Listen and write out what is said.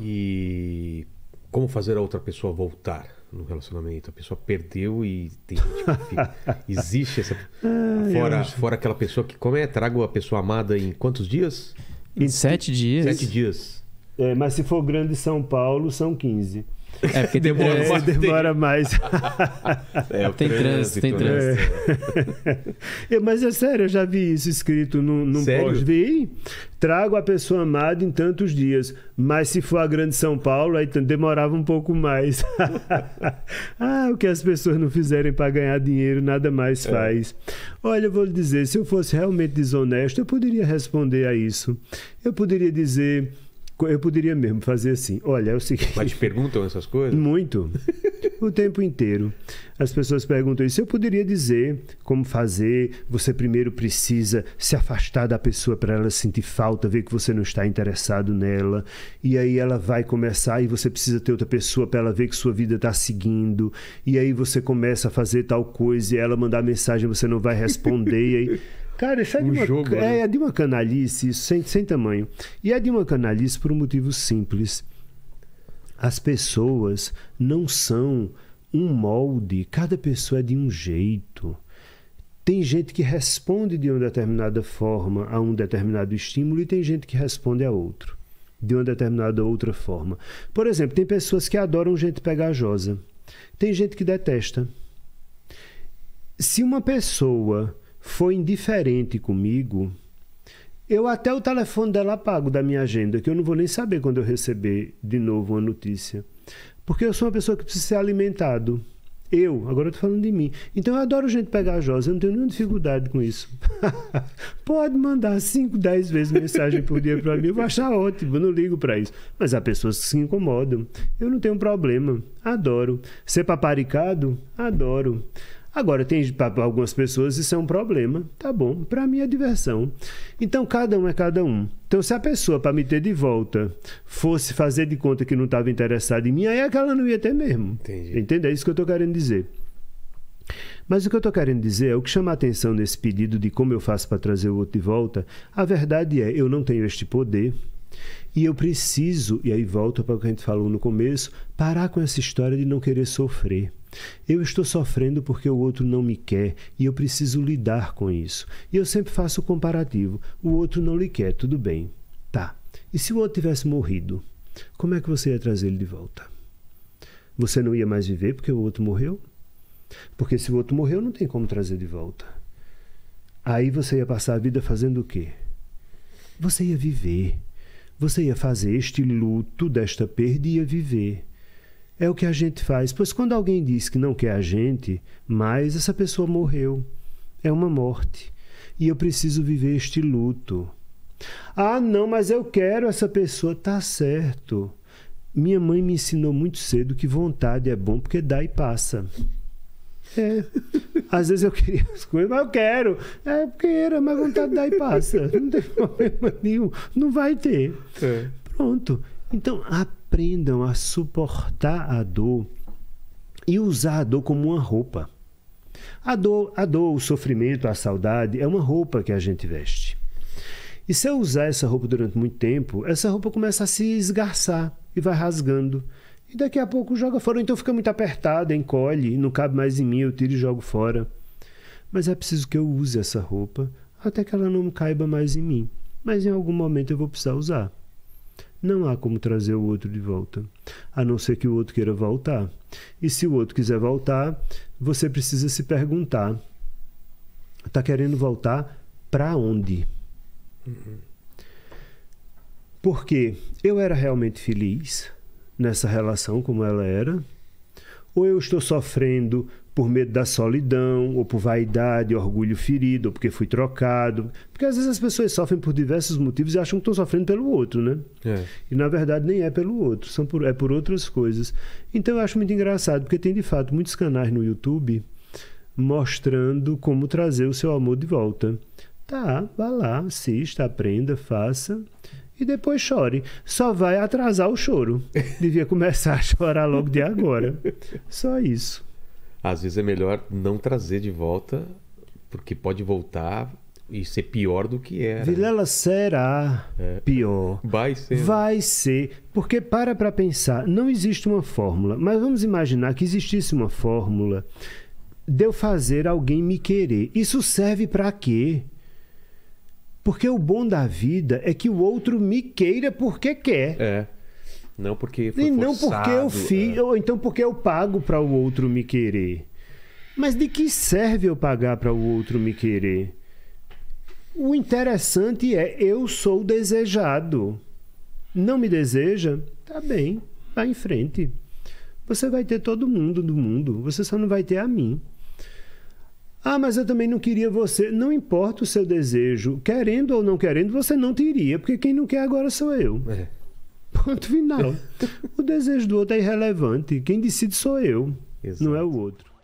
E como fazer a outra pessoa voltar no relacionamento? A pessoa perdeu e tem existe essa fora fora aquela pessoa que como é trago a pessoa amada em quantos dias? Em sete dias. Sete dias. É, mas se for grande São Paulo, são 15. É, porque demora, é, mais, demora mais. é, tem trânsito, tem né? trânsito. É. mas é sério, eu já vi isso escrito num, num post. Vi, trago a pessoa amada em tantos dias, mas se for a grande São Paulo, aí demorava um pouco mais. ah, o que as pessoas não fizerem para ganhar dinheiro, nada mais é. faz. Olha, eu vou lhe dizer, se eu fosse realmente desonesto, eu poderia responder a isso. Eu poderia dizer eu poderia mesmo fazer assim. Olha, é o seguinte. Mas te perguntam essas coisas? Muito. o tempo inteiro. As pessoas perguntam isso. Eu poderia dizer como fazer. Você primeiro precisa se afastar da pessoa para ela sentir falta, ver que você não está interessado nela. E aí ela vai começar e você precisa ter outra pessoa para ela ver que sua vida está seguindo. E aí você começa a fazer tal coisa e ela mandar mensagem você não vai responder. e aí Cara, isso é, de, uma, jogo, né? é, é de uma canalice sem, sem tamanho. E é de uma canalice por um motivo simples. As pessoas não são um molde, cada pessoa é de um jeito. Tem gente que responde de uma determinada forma a um determinado estímulo e tem gente que responde a outro, de uma determinada outra forma. Por exemplo, tem pessoas que adoram gente pegajosa, tem gente que detesta. Se uma pessoa foi indiferente comigo, eu até o telefone dela apago da minha agenda, que eu não vou nem saber quando eu receber de novo uma notícia. Porque eu sou uma pessoa que precisa ser alimentado. Eu, agora eu tô falando de mim. Então eu adoro gente pegajosa, eu não tenho nenhuma dificuldade com isso. Pode mandar 5, 10 vezes mensagem por dia para mim, eu vou achar ótimo, eu não ligo para isso. Mas há pessoas que se incomodam. Eu não tenho problema, adoro. Ser paparicado, adoro. Agora, tem para algumas pessoas isso é um problema, tá bom? Para mim é diversão. Então, cada um é cada um. Então, se a pessoa, para me ter de volta, fosse fazer de conta que não estava interessada em mim, aí é que ela não ia ter mesmo. Entendi. Entende? É isso que eu estou querendo dizer. Mas o que eu estou querendo dizer é o que chama a atenção nesse pedido de como eu faço para trazer o outro de volta. A verdade é, eu não tenho este poder, e eu preciso, e aí volta para o que a gente falou no começo, parar com essa história de não querer sofrer. Eu estou sofrendo porque o outro não me quer e eu preciso lidar com isso. E eu sempre faço o comparativo: o outro não lhe quer, tudo bem. Tá. E se o outro tivesse morrido, como é que você ia trazer ele de volta? Você não ia mais viver porque o outro morreu? Porque se o outro morreu, não tem como trazer de volta. Aí você ia passar a vida fazendo o quê? Você ia viver. Você ia fazer este luto desta perda e ia viver. É o que a gente faz, pois quando alguém diz que não quer a gente, mas essa pessoa morreu. É uma morte. E eu preciso viver este luto. Ah, não, mas eu quero essa pessoa. Tá certo. Minha mãe me ensinou muito cedo que vontade é bom porque dá e passa. É. Às vezes eu queria as coisas, mas eu quero. É, porque era mas vontade daí passa. Não tem problema nenhum. Não vai ter. É. Pronto. Então, aprendam a suportar a dor e usar a dor como uma roupa. A dor, a dor, o sofrimento, a saudade é uma roupa que a gente veste. E se eu usar essa roupa durante muito tempo, essa roupa começa a se esgarçar e vai rasgando e daqui a pouco joga fora. então fica muito apertada, encolhe, não cabe mais em mim, eu tiro e jogo fora. Mas é preciso que eu use essa roupa até que ela não caiba mais em mim. Mas em algum momento eu vou precisar usar. Não há como trazer o outro de volta, a não ser que o outro queira voltar. E se o outro quiser voltar, você precisa se perguntar: está querendo voltar para onde? Uhum. Porque eu era realmente feliz nessa relação como ela era? Ou eu estou sofrendo por medo da solidão, ou por vaidade, orgulho ferido, ou porque fui trocado? Porque às vezes as pessoas sofrem por diversos motivos e acham que estão sofrendo pelo outro, né? É. E na verdade nem é pelo outro, são por, é por outras coisas. Então eu acho muito engraçado, porque tem de fato muitos canais no YouTube mostrando como trazer o seu amor de volta. Tá, vá lá, assista, aprenda, faça e depois chore. Só vai atrasar o choro. Devia começar a chorar logo de agora. Só isso. Às vezes é melhor não trazer de volta, porque pode voltar e ser pior do que era. Vilela será é. pior. Vai ser. Vai ser. Porque para para pensar, não existe uma fórmula, mas vamos imaginar que existisse uma fórmula de eu fazer alguém me querer. Isso serve para quê? Porque o bom da vida é que o outro me queira porque quer. É. Não porque foi E não porque eu fiz, é. ou então porque eu pago para o outro me querer. Mas de que serve eu pagar para o outro me querer? O interessante é eu sou desejado. Não me deseja? Tá bem, vá em frente. Você vai ter todo mundo do mundo, você só não vai ter a mim. Ah, mas eu também não queria você. Não importa o seu desejo, querendo ou não querendo, você não teria, porque quem não quer agora sou eu. É. Ponto final. o desejo do outro é irrelevante. Quem decide sou eu, Exato. não é o outro.